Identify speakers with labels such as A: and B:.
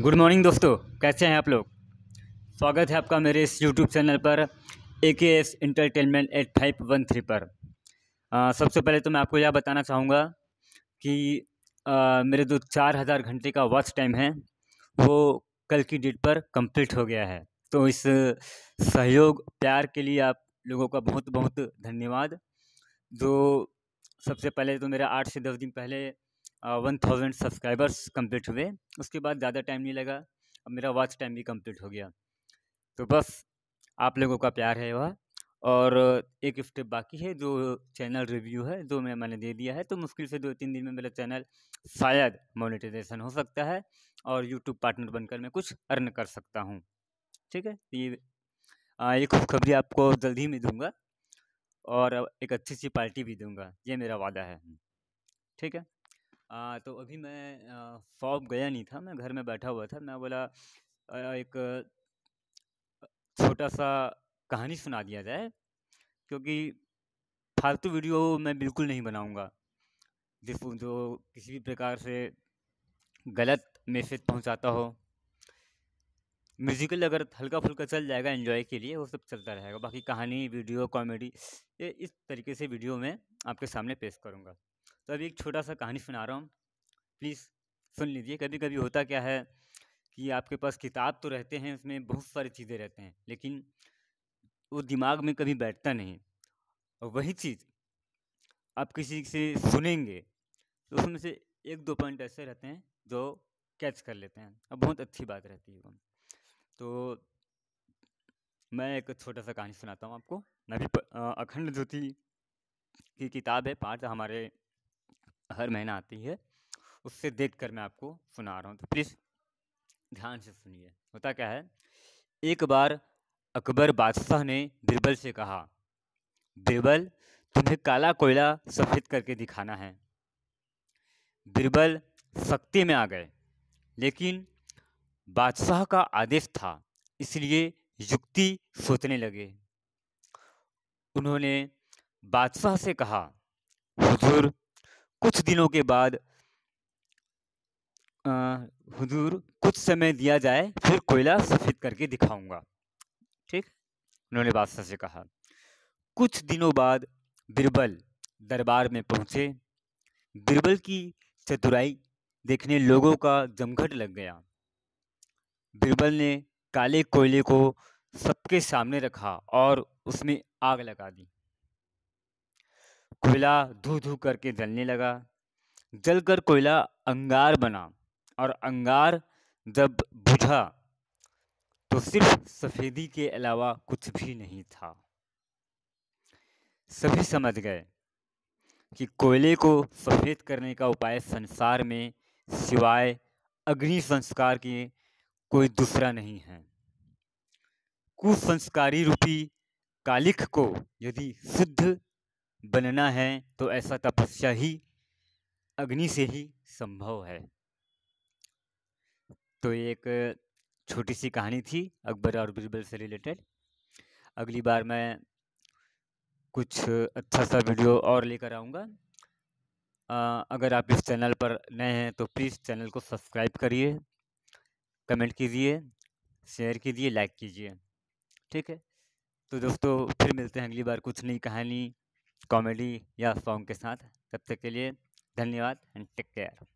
A: good morning दोस्तों कैसे हैं आप लोग स्वागत है आपका मेरे इस यूट्यूब चैनल पर A K S entertainment eight five one three पर आ, सबसे पहले तो मैं आपको यह बताना चाहूँगा कि आ, मेरे जो चार हज़ार घंटे का वॉच टाइम है वो कल की डेट पर कंप्लीट हो गया है तो इस सहयोग प्यार के लिए आप लोगों का बहुत बहुत धन्यवाद जो सबसे पहले तो मेरा आठ से दस दिन पहले वन थाउजेंड सब्सक्राइबर्स कंप्लीट हुए उसके बाद ज़्यादा टाइम नहीं लगा और मेरा वॉच टाइम भी कंप्लीट हो गया तो बस आप लोगों का प्यार है वह और एक स्टेप बाकी है जो चैनल रिव्यू है जो मैं मैंने दे दिया है तो मुश्किल से दो तीन दिन में मेरा चैनल शायद मोनिटाइजेशन हो सकता है और यूट्यूब पार्टनर बनकर मैं कुछ अर्न कर सकता हूँ ठीक है ये एक ये खुशखबरी आपको जल्दी में दूंगा और एक अच्छी सी पार्टी भी दूंगा ये मेरा वादा है ठीक है तो अभी मैं शॉप गया नहीं था मैं घर में बैठा हुआ था मैं बोला एक छोटा सा कहानी सुना दिया जाए क्योंकि फालतू वीडियो मैं बिल्कुल नहीं बनाऊंगा जिस जो किसी भी प्रकार से गलत मैसेज पहुंचाता हो म्यूज़िकल अगर हल्का फुल्का चल जाएगा एंजॉय के लिए वो सब चलता रहेगा बाकी कहानी वीडियो कॉमेडी ये इस तरीके से वीडियो में आपके सामने पेश करूँगा तो अभी एक छोटा सा कहानी सुना रहा हूँ प्लीज़ सुन लीजिए कभी कभी होता क्या है कि आपके पास किताब तो रहते हैं उसमें बहुत सारी चीज़ें रहते हैं लेकिन वो दिमाग में कभी बैठता नहीं और वही चीज़ आप किसी से सुनेंगे तो उसमें से एक दो पॉइंट ऐसे रहते हैं जो कैच कर लेते हैं अब बहुत अच्छी बात रहती है वो तो मैं एक छोटा सा कहानी सुनाता हूँ आपको मैं अखंड ज्योति की किताब है पाठ हमारे हर महीना आती है उससे देख कर मैं आपको सुना रहा हूँ तो प्लीज़ ध्यान से सुनिए होता क्या है एक बार अकबर बादशाह ने बिरबल से कहा बिरबल तुम्हें काला कोयला सफ़ेद करके दिखाना है बिरबल शक्ति में आ गए लेकिन बादशाह का आदेश था इसलिए युक्ति सोचने लगे उन्होंने बादशाह से कहा हजूर कुछ दिनों के बाद हुजूर कुछ समय दिया जाए फिर कोयला सफ़ेद करके दिखाऊंगा ठीक उन्होंने बादशाह से कहा कुछ दिनों बाद बिरबल दरबार में पहुंचे बिरबल की चतुराई देखने लोगों का जमघट लग गया बिरबल ने काले कोयले को सबके सामने रखा और उसमें आग लगा दी कोयला धू धू करके जलने लगा जलकर कोयला अंगार बना और अंगार जब बुझा तो सिर्फ सफ़ेदी के अलावा कुछ भी नहीं था सभी समझ गए कि कोयले को सफ़ेद करने का उपाय संसार में सिवाय अग्नि संस्कार के कोई दूसरा नहीं है कुसंस्कारी रूपी कालिख को यदि शुद्ध बनना है तो ऐसा तपस्या ही अग्नि से ही संभव है तो एक छोटी सी कहानी थी अकबर और बीरबल से रिलेटेड अगली बार मैं कुछ अच्छा सा वीडियो और लेकर आऊँगा अगर आप इस चैनल पर नए हैं तो प्लीज़ चैनल को सब्सक्राइब करिए कमेंट कीजिए शेयर कीजिए लाइक कीजिए ठीक है तो दोस्तों फिर मिलते हैं अगली बार कुछ नई कहानी कॉमेडी या सॉन्ग के साथ तब तक के लिए धन्यवाद एंड टेक केयर